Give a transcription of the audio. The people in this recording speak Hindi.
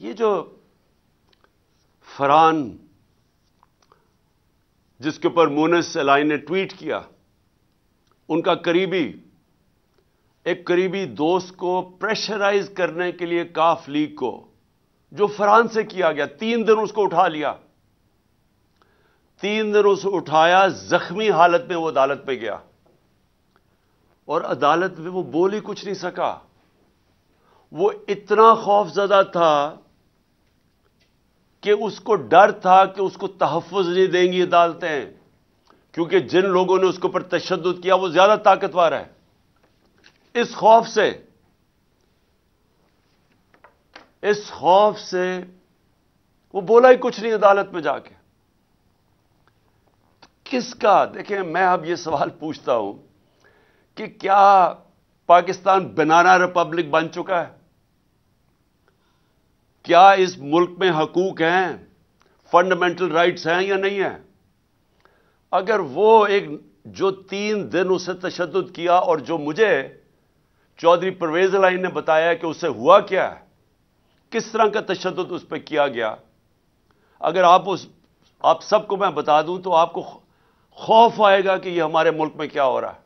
ये जो फरान जिसके ऊपर मोनस एलाई ने ट्वीट किया उनका करीबी एक करीबी दोस्त को प्रेशराइज करने के लिए काफ लीग को जो फरान से किया गया तीन दिन उसको उठा लिया तीन दिन उसे उठाया जख्मी हालत में वो अदालत पे गया और अदालत में वो बोल ही कुछ नहीं सका वो इतना खौफजदा था कि उसको डर था कि उसको तहफ़ नहीं देंगी अदालतें क्योंकि जिन लोगों ने उसके ऊपर तशद किया वो ज़्यादा ताकतवर है इस खौफ से इस खौफ से वो बोला ही कुछ नहीं अदालत में जाके तो किसका देखें मैं अब ये सवाल पूछता हूं कि क्या पाकिस्तान बनाना रिपब्लिक बन चुका है क्या इस मुल्क में हकूक हैं फंडामेंटल राइट्स हैं या नहीं है अगर वो एक जो तीन दिन उसे तशद किया और जो मुझे चौधरी परवेज लाइन ने बताया कि उसे हुआ क्या है किस तरह का तशद उस पर किया गया अगर आप उस आप सबको मैं बता दूं तो आपको खौफ आएगा कि यह हमारे मुल्क में क्या हो रहा है